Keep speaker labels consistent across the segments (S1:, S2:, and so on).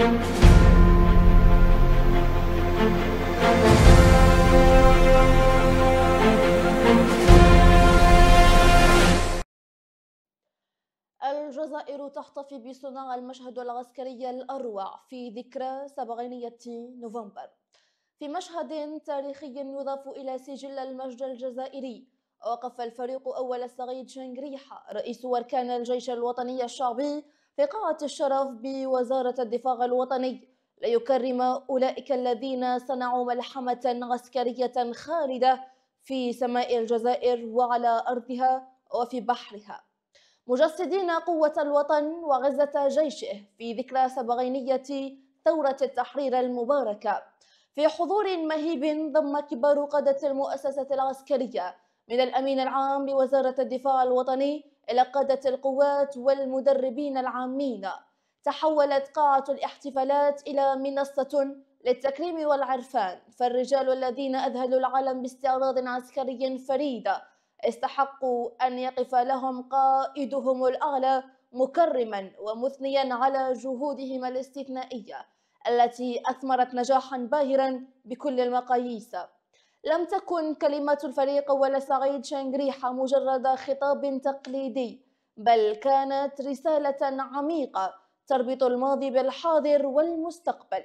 S1: الجزائر تحتفي بصناع المشهد العسكري الأروع في ذكرى سبعينية نوفمبر في مشهد تاريخي يضاف إلى سجل المجد الجزائري وقف الفريق أول سعيد شنغريحة رئيس أركان الجيش الوطني الشعبي في قاعة الشرف بوزارة الدفاع الوطني ليكرم أولئك الذين صنعوا ملحمة عسكرية خالدة في سماء الجزائر وعلى أرضها وفي بحرها مجسدين قوة الوطن وغزة جيشه في ذكرى سبعينية ثورة التحرير المباركة في حضور مهيب ضم كبار قادة المؤسسة العسكرية من الأمين العام لوزارة الدفاع الوطني إلى قادة القوات والمدربين العامين تحولت قاعة الاحتفالات إلى منصة للتكريم والعرفان فالرجال الذين أذهلوا العالم باستعراض عسكري فريد استحقوا أن يقف لهم قائدهم الأعلى مكرما ومثنيا على جهودهم الاستثنائية التي أثمرت نجاحا باهرا بكل المقاييس لم تكن كلمات الفريق ولا سعيد شنغريحة مجرد خطاب تقليدي بل كانت رسالة عميقة تربط الماضي بالحاضر والمستقبل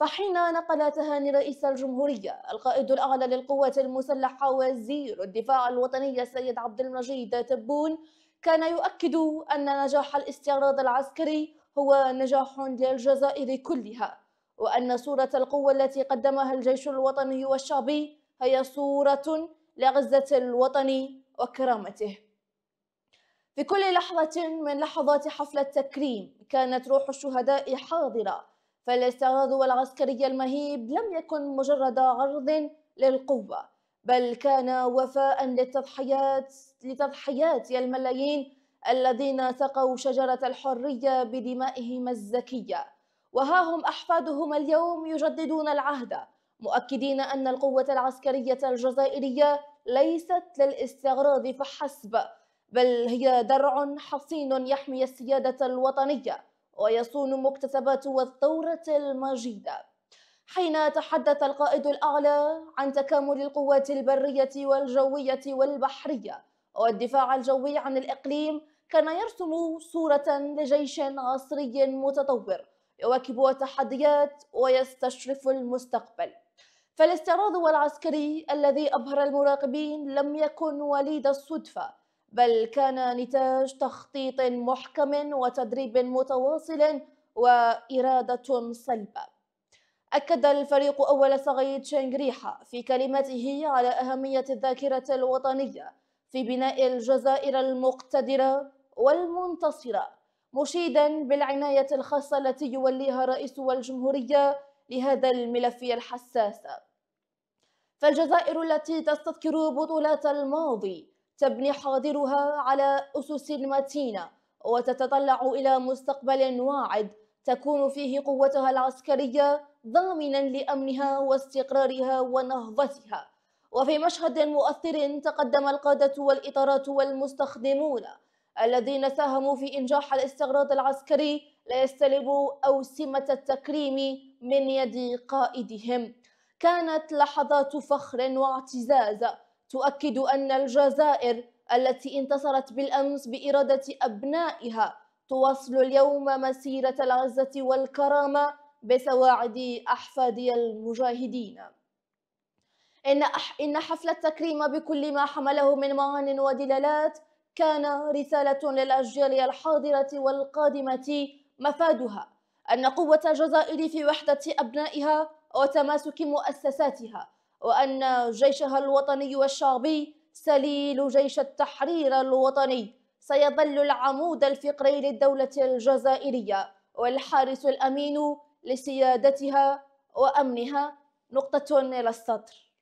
S1: فحين نقل تهاني رئيس الجمهورية القائد الأعلى للقوات المسلحة وزير الدفاع الوطني السيد عبد المجيد تبون كان يؤكد أن نجاح الاستعراض العسكري هو نجاح للجزائر كلها وأن صورة القوة التي قدمها الجيش الوطني والشعبي هي صورة لغزة الوطن وكرامته في كل لحظة من لحظات حفل التكريم كانت روح الشهداء حاضرة فالاستعراض والعسكري المهيب لم يكن مجرد عرض للقوة بل كان وفاء للتضحيات لتضحيات الملايين الذين سقوا شجرة الحرية بدمائهم الزكية وها هم أحفادهم اليوم يجددون العهد مؤكدين أن القوة العسكرية الجزائرية ليست للاستغراض فحسب بل هي درع حصين يحمي السيادة الوطنية ويصون مكتسبات والثورة المجيدة حين تحدث القائد الأعلى عن تكامل القوات البرية والجوية والبحرية والدفاع الجوي عن الإقليم كان يرسم صورة لجيش عصري متطور يواكب التحديات ويستشرف المستقبل فالاستعراض العسكري الذي أبهر المراقبين لم يكن وليد الصدفة بل كان نتاج تخطيط محكم وتدريب متواصل وإرادة صلبة أكد الفريق أول صغير شنغريحة في كلمته على أهمية الذاكرة الوطنية في بناء الجزائر المقتدرة والمنتصرة مشيدا بالعناية الخاصة التي يوليها رئيس الجمهورية لهذا الملفية الحساسة فالجزائر التي تستذكر بطولات الماضي تبني حاضرها على أسس متينة وتتطلع إلى مستقبل واعد تكون فيه قوتها العسكرية ضامنا لأمنها واستقرارها ونهضتها وفي مشهد مؤثر تقدم القادة والإطارات والمستخدمون الذين ساهموا في إنجاح الاستغراض العسكري لا يستلبوا أوسمة التكريم من يد قائدهم كانت لحظات فخر واعتزاز تؤكد أن الجزائر التي انتصرت بالأمس بإرادة أبنائها تواصل اليوم مسيرة العزة والكرامة بسواعد أحفاد المجاهدين إن, إن حفل التكريم بكل ما حمله من معان ودلالات كان رسالة للأجيال الحاضرة والقادمة مفادها أن قوة الجزائر في وحدة أبنائها وتماسك مؤسساتها وأن جيشها الوطني والشعبي سليل جيش التحرير الوطني سيظل العمود الفقري للدولة الجزائرية والحارس الأمين لسيادتها وأمنها نقطة إلى السطر